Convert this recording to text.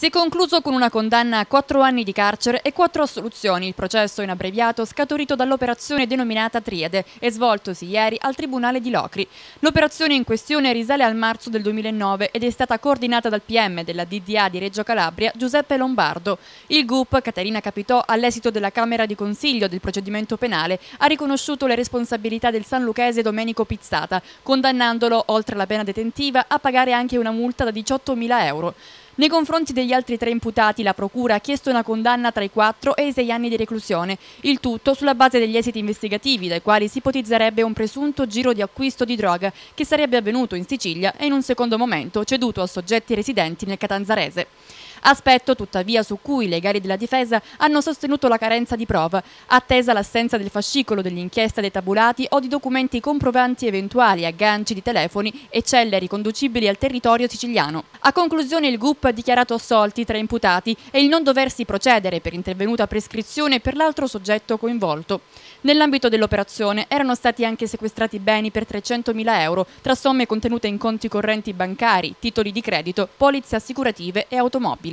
Si è concluso con una condanna a quattro anni di carcere e quattro assoluzioni. Il processo in abbreviato scaturito dall'operazione denominata Triade e svoltosi ieri al Tribunale di Locri. L'operazione in questione risale al marzo del 2009 ed è stata coordinata dal PM della DDA di Reggio Calabria Giuseppe Lombardo. Il GUP, Caterina Capitò, all'esito della Camera di Consiglio del procedimento penale, ha riconosciuto le responsabilità del sanluchese Domenico Pizzata, condannandolo, oltre alla pena detentiva, a pagare anche una multa da 18.000 euro. Nei confronti degli altri tre imputati la Procura ha chiesto una condanna tra i 4 e i 6 anni di reclusione, il tutto sulla base degli esiti investigativi dai quali si ipotizzerebbe un presunto giro di acquisto di droga che sarebbe avvenuto in Sicilia e in un secondo momento ceduto a soggetti residenti nel Catanzarese. Aspetto tuttavia su cui le gare della difesa hanno sostenuto la carenza di prova, attesa l'assenza del fascicolo dell'inchiesta dei tabulati o di documenti comprovanti eventuali agganci di telefoni e celle riconducibili al territorio siciliano. A conclusione il GUP ha dichiarato assolti tre imputati e il non doversi procedere per intervenuta prescrizione per l'altro soggetto coinvolto. Nell'ambito dell'operazione erano stati anche sequestrati beni per 300.000 euro tra somme contenute in conti correnti bancari, titoli di credito, polizze assicurative e automobili.